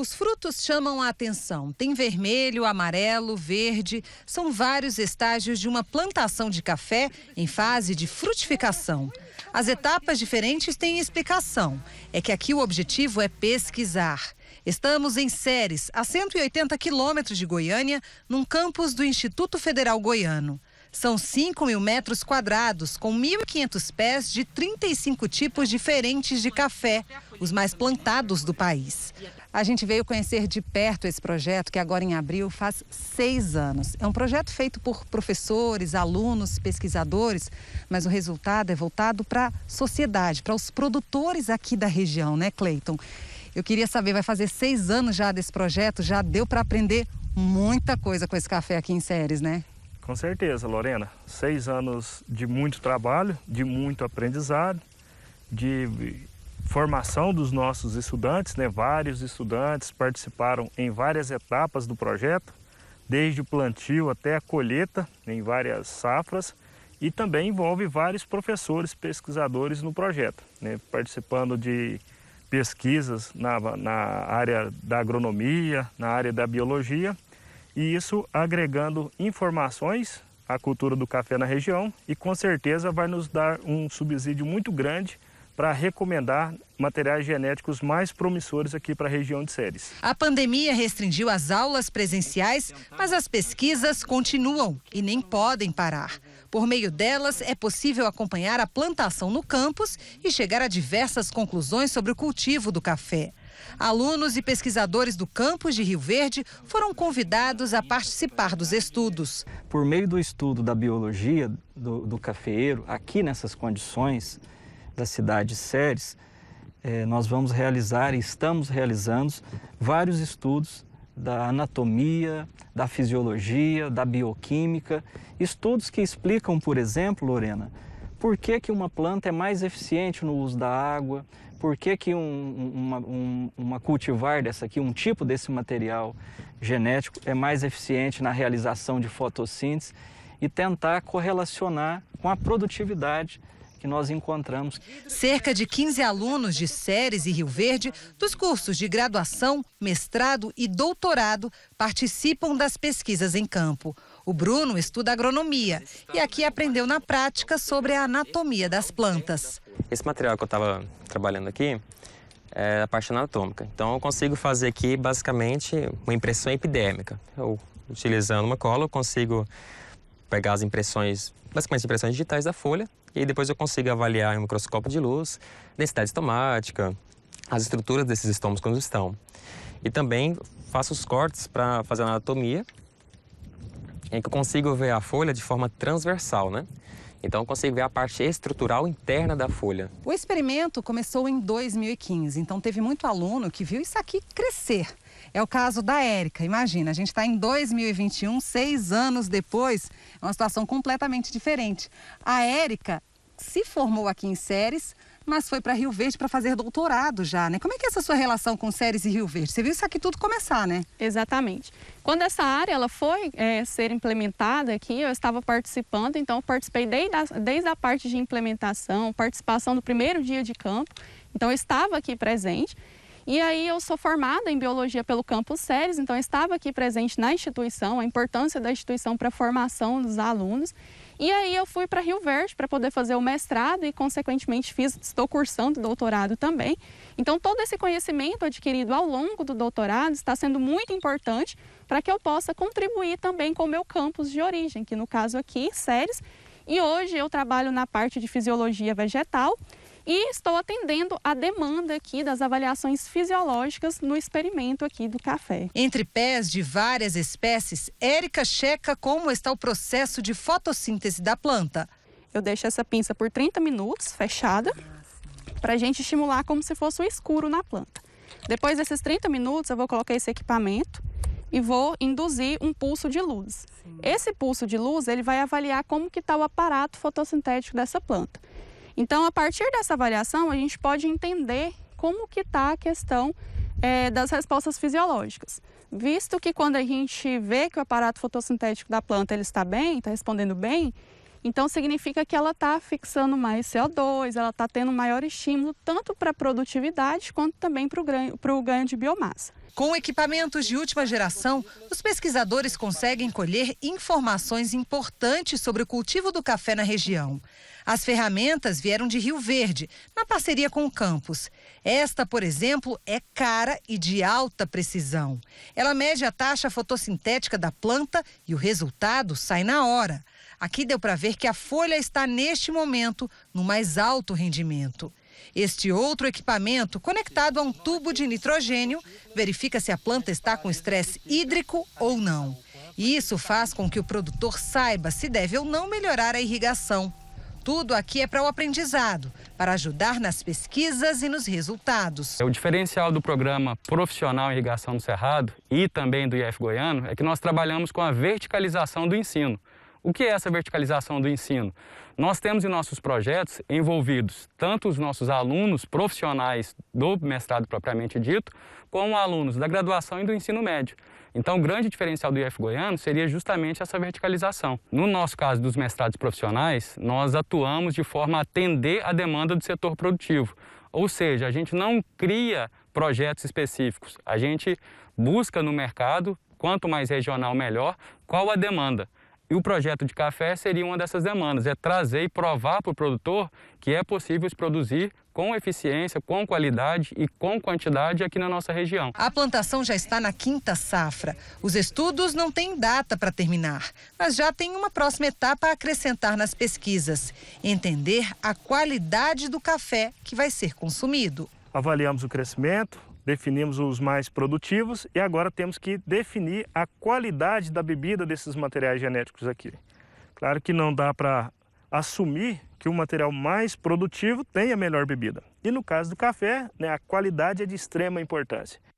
Os frutos chamam a atenção. Tem vermelho, amarelo, verde. São vários estágios de uma plantação de café em fase de frutificação. As etapas diferentes têm explicação. É que aqui o objetivo é pesquisar. Estamos em Séries, a 180 quilômetros de Goiânia, num campus do Instituto Federal Goiano. São 5 mil metros quadrados, com 1.500 pés de 35 tipos diferentes de café, os mais plantados do país. A gente veio conhecer de perto esse projeto, que agora em abril faz seis anos. É um projeto feito por professores, alunos, pesquisadores, mas o resultado é voltado para a sociedade, para os produtores aqui da região, né, Cleiton? Eu queria saber, vai fazer seis anos já desse projeto, já deu para aprender muita coisa com esse café aqui em Séries, né? Com certeza, Lorena. Seis anos de muito trabalho, de muito aprendizado, de formação dos nossos estudantes, né? Vários estudantes participaram em várias etapas do projeto, desde o plantio até a colheita, em várias safras, e também envolve vários professores pesquisadores no projeto, né? participando de pesquisas na, na área da agronomia, na área da biologia e isso agregando informações à cultura do café na região e com certeza vai nos dar um subsídio muito grande para recomendar materiais genéticos mais promissores aqui para a região de Séries. A pandemia restringiu as aulas presenciais, mas as pesquisas continuam e nem podem parar. Por meio delas, é possível acompanhar a plantação no campus e chegar a diversas conclusões sobre o cultivo do café. Alunos e pesquisadores do campus de Rio Verde foram convidados a participar dos estudos. Por meio do estudo da biologia do, do cafeeiro, aqui nessas condições da cidade Séries, eh, nós vamos realizar e estamos realizando vários estudos da anatomia, da fisiologia, da bioquímica, estudos que explicam, por exemplo, Lorena, por que, que uma planta é mais eficiente no uso da água, por que, que um, uma, um, uma cultivar dessa aqui, um tipo desse material genético é mais eficiente na realização de fotossíntese e tentar correlacionar com a produtividade que nós encontramos. Cerca de 15 alunos de Séries e Rio Verde, dos cursos de graduação, mestrado e doutorado, participam das pesquisas em campo. O Bruno estuda agronomia e aqui aprendeu na prática sobre a anatomia das plantas. Esse material que eu estava trabalhando aqui é a parte anatômica. Então eu consigo fazer aqui basicamente uma impressão epidérmica. Eu, utilizando uma cola, eu consigo pegar as impressões, basicamente as impressões digitais da folha, e depois eu consigo avaliar em um microscópio de luz, densidade estomática, as estruturas desses estômagos quando estão. E também faço os cortes para fazer a anatomia em que eu consigo ver a folha de forma transversal, né? Então, eu consigo ver a parte estrutural interna da folha. O experimento começou em 2015, então teve muito aluno que viu isso aqui crescer. É o caso da Érica. Imagina, a gente está em 2021, seis anos depois, é uma situação completamente diferente. A Érica se formou aqui em Séries, mas foi para Rio Verde para fazer doutorado já, né? Como é que é essa sua relação com séries e Rio Verde? Você viu isso aqui tudo começar, né? Exatamente. Quando essa área ela foi é, ser implementada aqui, eu estava participando, então participei desde a, desde a parte de implementação, participação do primeiro dia de campo, então eu estava aqui presente. E aí eu sou formada em biologia pelo campus Séries, então estava aqui presente na instituição, a importância da instituição para a formação dos alunos. E aí eu fui para Rio Verde para poder fazer o mestrado e, consequentemente, fiz, estou cursando doutorado também. Então, todo esse conhecimento adquirido ao longo do doutorado está sendo muito importante para que eu possa contribuir também com o meu campus de origem, que no caso aqui, Séries. E hoje eu trabalho na parte de fisiologia vegetal e estou atendendo a demanda aqui das avaliações fisiológicas no experimento aqui do café. Entre pés de várias espécies, Érica checa como está o processo de fotossíntese da planta. Eu deixo essa pinça por 30 minutos fechada para a gente estimular como se fosse o escuro na planta. Depois desses 30 minutos, eu vou colocar esse equipamento e vou induzir um pulso de luz. Sim. Esse pulso de luz ele vai avaliar como que está o aparato fotossintético dessa planta. Então, a partir dessa avaliação, a gente pode entender como que está a questão é, das respostas fisiológicas. Visto que quando a gente vê que o aparato fotossintético da planta ele está bem, está respondendo bem, então significa que ela está fixando mais CO2, ela está tendo maior estímulo tanto para a produtividade quanto também para o ganho, de biomassa. Com equipamentos de última geração, os pesquisadores conseguem colher informações importantes sobre o cultivo do café na região. As ferramentas vieram de Rio Verde, na parceria com o campus. Esta, por exemplo, é cara e de alta precisão. Ela mede a taxa fotossintética da planta e o resultado sai na hora. Aqui deu para ver que a folha está neste momento no mais alto rendimento. Este outro equipamento, conectado a um tubo de nitrogênio, verifica se a planta está com estresse hídrico ou não. E isso faz com que o produtor saiba se deve ou não melhorar a irrigação. Tudo aqui é para o aprendizado, para ajudar nas pesquisas e nos resultados. O diferencial do programa Profissional Irrigação do Cerrado e também do IF Goiano é que nós trabalhamos com a verticalização do ensino. O que é essa verticalização do ensino? Nós temos em nossos projetos envolvidos tanto os nossos alunos profissionais do mestrado propriamente dito, como alunos da graduação e do ensino médio. Então, o grande diferencial do IF Goiano seria justamente essa verticalização. No nosso caso dos mestrados profissionais, nós atuamos de forma a atender a demanda do setor produtivo. Ou seja, a gente não cria projetos específicos, a gente busca no mercado, quanto mais regional melhor, qual a demanda. E o projeto de café seria uma dessas demandas, é trazer e provar para o produtor que é possível produzir com eficiência, com qualidade e com quantidade aqui na nossa região. A plantação já está na quinta safra. Os estudos não têm data para terminar, mas já tem uma próxima etapa a acrescentar nas pesquisas: entender a qualidade do café que vai ser consumido. Avaliamos o crescimento, definimos os mais produtivos e agora temos que definir a qualidade da bebida desses materiais genéticos aqui. Claro que não dá para assumir que o material mais produtivo tenha a melhor bebida. E no caso do café, né, a qualidade é de extrema importância.